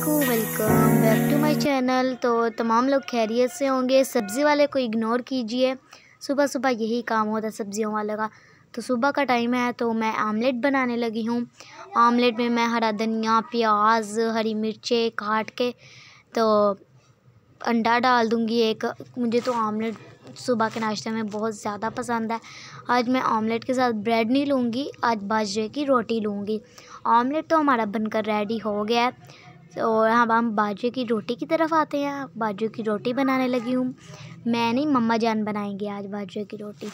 को welcome back to my channel तो तमाम लोग खैरियत से होंगे सब्ज़ी वाले को इग्नोर कीजिए सुबह सुबह यही काम होता है सब्ज़ियों वाले का तो सुबह का टाइम है तो मैं आमलेट बनाने लगी हूँ आमलेट में मैं हरा धनिया प्याज हरी मिर्चें काट के तो अंडा डाल दूँगी एक मुझे तो आमलेट सुबह के नाश्ते में बहुत ज़्यादा पसंद है आज मैं ऑमलेट के साथ ब्रेड नहीं लूँगी आज बाजरे की रोटी लूँगी ऑमलेट तो हमारा बनकर रेडी हो गया है और अब हम बाजू की रोटी की तरफ आते हैं बाजू की रोटी बनाने लगी हूँ मैं नहीं मम्मा जान बनाएंगे आज बाजू की रोटी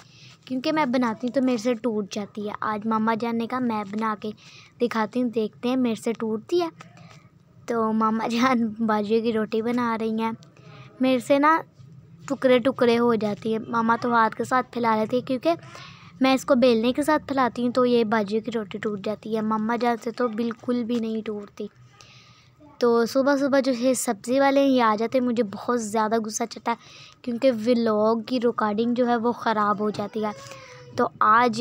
क्योंकि मैं बनाती हूँ तो मेरे से टूट जाती है आज मामा जान ने कहा मैं बना के दिखाती हूँ देखते हैं मेरे से टूटती है तो मामा जान बाजू की रोटी बना रही हैं मेरे से ना टुकड़े टुकड़े हो जाती है मामा तो हाथ के साथ फैला रहे थे क्योंकि मैं इसको बेलने के साथ फैलाती हूँ तो ये बाजू की रोटी टूट जाती है मम्मा जान से तो बिल्कुल भी नहीं टूटती तो सुबह सुबह जो है सब्ज़ी वाले ये आ जाते मुझे बहुत ज़्यादा गुस्सा चढ़ता है क्योंकि व्लॉग की रिकॉर्डिंग जो है वो ख़राब हो जाती है तो आज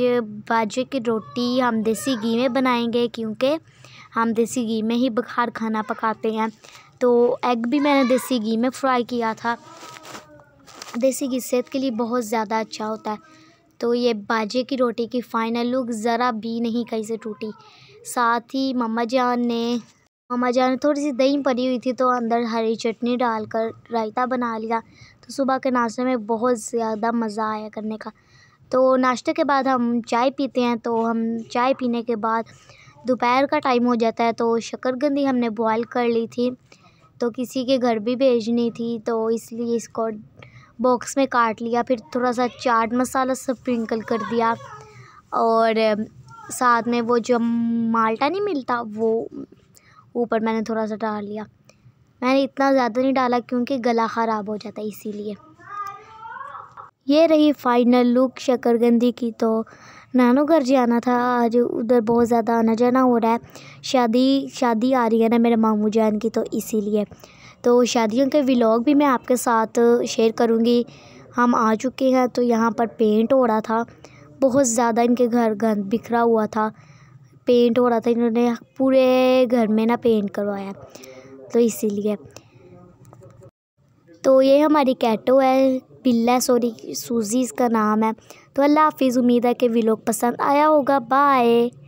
बाजरे की रोटी हम देसी घी में बनाएंगे क्योंकि हम देसी घी में ही बुखार खाना पकाते हैं तो एग भी मैंने देसी घी में फ्राई किया था देसी घी सेहत के लिए बहुत ज़्यादा अच्छा होता है तो ये बाजे की रोटी की फ़ाइनल लुक ज़रा भी नहीं कहीं से टूटी साथ ही मम्मा जान ने मामा जान थोड़ी सी दही पड़ी हुई थी तो अंदर हरी चटनी डालकर रायता बना लिया तो सुबह के नाश्ते में बहुत ज़्यादा मज़ा आया करने का तो नाश्ते के बाद हम चाय पीते हैं तो हम चाय पीने के बाद दोपहर का टाइम हो जाता है तो शक्करगंदी हमने बॉयल कर ली थी तो किसी के घर भी भेजनी थी तो इसलिए इसको बॉक्स में काट लिया फिर थोड़ा सा चाट मसाला स्प्रिंकल कर दिया और साथ में वो जो माल्टा नहीं मिलता वो ऊपर मैंने थोड़ा सा डाल लिया मैंने इतना ज़्यादा नहीं डाला क्योंकि गला ख़राब हो जाता है इसीलिए ये रही फाइनल लुक शकरगंदी की तो नानो घर जाना था आज उधर बहुत ज़्यादा आना जाना हो रहा है शादी शादी आ रही है ना मेरे मामू जान की तो इसीलिए तो शादियों के व्लॉग भी मैं आपके साथ शेयर करूँगी हम आ चुके हैं तो यहाँ पर पेंट हो रहा था बहुत ज़्यादा इनके घर गंद बिखरा हुआ था पेंट हो रहा था इन्होंने पूरे घर में ना पेंट करवाया तो इसीलिए तो ये हमारी कैटो है बिल्ला सॉरी सूजी इसका नाम है तो अल्लाह हाफिज़ उम्मीद है कि वीलोग पसंद आया होगा बाय